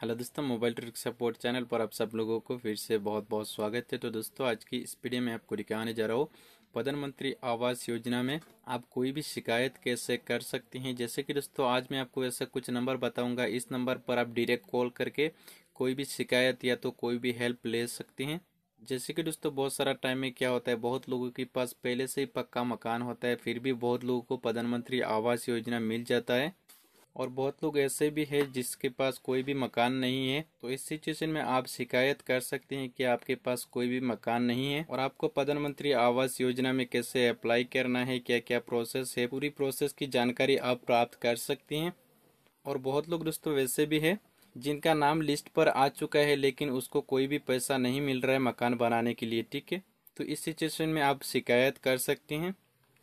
hello दोस्तों mobile trick support channel पर आप सब लोगों को फिर से बहुत बहुत स्वागत है तो दोस्तों आज की इस वीडियो में आपको दिखाने जा रहा हूँ प्रधानमंत्री आवास योजना में आप कोई भी शिकायत कैसे कर सकते हैं जैसे कि दोस्तों आज मैं आपको ऐसा कुछ नंबर बताऊंगा इस नंबर पर आप डायरेक्ट कॉल करके कोई भी शिकायत या तो कोई भी हेल्प ले सकते हैं जैसे कि दोस्तों बहुत सारा टाइम में क्या होता है बहुत लोगों के पास पहले से ही पक्का मकान होता है फिर भी बहुत लोगों को प्रधानमंत्री आवास योजना मिल जाता है और बहुत लोग ऐसे भी हैं जिसके पास कोई भी मकान नहीं है तो इस सिचुएशन में आप शिकायत कर सकते हैं कि आपके पास कोई भी मकान नहीं है और आपको प्रधानमंत्री आवास योजना में कैसे अप्लाई करना है क्या क्या प्रोसेस है पूरी प्रोसेस की जानकारी आप प्राप्त कर सकते हैं और बहुत लोग दोस्तों वैसे भी है जिनका नाम लिस्ट पर आ चुका है लेकिन उसको कोई भी पैसा नहीं मिल रहा है मकान बनाने के लिए ठीक है तो इस सिचुएशन में आप शिकायत कर सकते हैं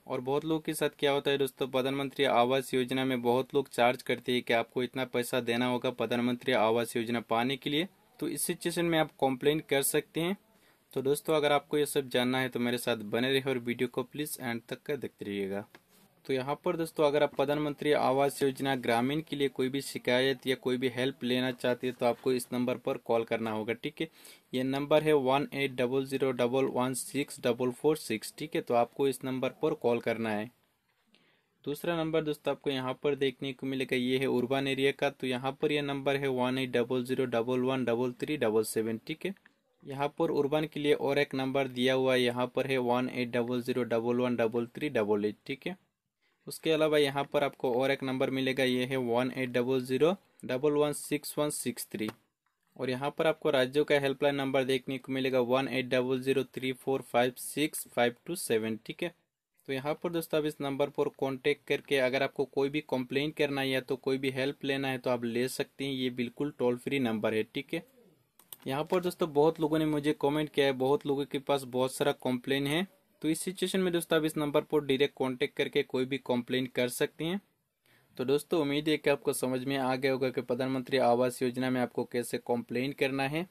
और बहुत लोग के साथ क्या होता है दोस्तों प्रधानमंत्री आवास योजना में बहुत लोग चार्ज करते हैं कि आपको इतना पैसा देना होगा प्रधानमंत्री आवास योजना पाने के लिए तो इस सिचुएशन में आप कॉम्प्लेन कर सकते हैं तो दोस्तों अगर आपको ये सब जानना है तो मेरे साथ बने रहिए और वीडियो को प्लीज़ एंड तक का देखते रहिएगा तो यहाँ पर दोस्तों अगर आप प्रधानमंत्री आवास योजना ग्रामीण के लिए कोई भी शिकायत या कोई भी हेल्प लेना चाहते हैं तो आपको इस नंबर पर कॉल करना होगा ठीक है ये नंबर है one eight double zero double one six double four six ठीक है तो आपको इस नंबर पर कॉल करना है दूसरा नंबर दोस्तों आपको यहाँ पर देखने को मिलेगा ये है उर्बान एरिया का तो यहाँ पर यह नंबर है one eight double zero double one double three double seven ठीक है यहाँ पर उर्बान के लिए और एक नंबर दिया हुआ है यहाँ पर है one eight double zero double one double three double eight ठीक है उसके अलावा यहाँ पर आपको और एक नंबर मिलेगा ये है one eight double zero double one six one six three और यहाँ पर आपको राज्यों का हेल्पलाइन नंबर देखने को मिलेगा one eight double zero three four five six five two seven ठीक है तो यहाँ पर दोस्तों आप इस नंबर पर कांटेक्ट करके अगर आपको कोई भी कंप्लेन करना है या तो कोई भी हेल्प लेना है तो आप ले सकते हैं ये बिल्कुल टोल फ्री नंबर है ठीक है यहाँ पर दोस्तों बहुत लोगों ने मुझे कमेंट किया है बहुत लोगों के पास बहुत सारा कंप्लेन है तो इस सिचुएशन में दोस्तों आप इस नंबर पर डायरेक्ट कॉन्टेक्ट करके कोई भी कंप्लेंट कर सकते हैं तो दोस्तों उम्मीद है कि आपको समझ में आ गया होगा कि प्रधानमंत्री आवास योजना में आपको कैसे कॉम्प्लेन करना है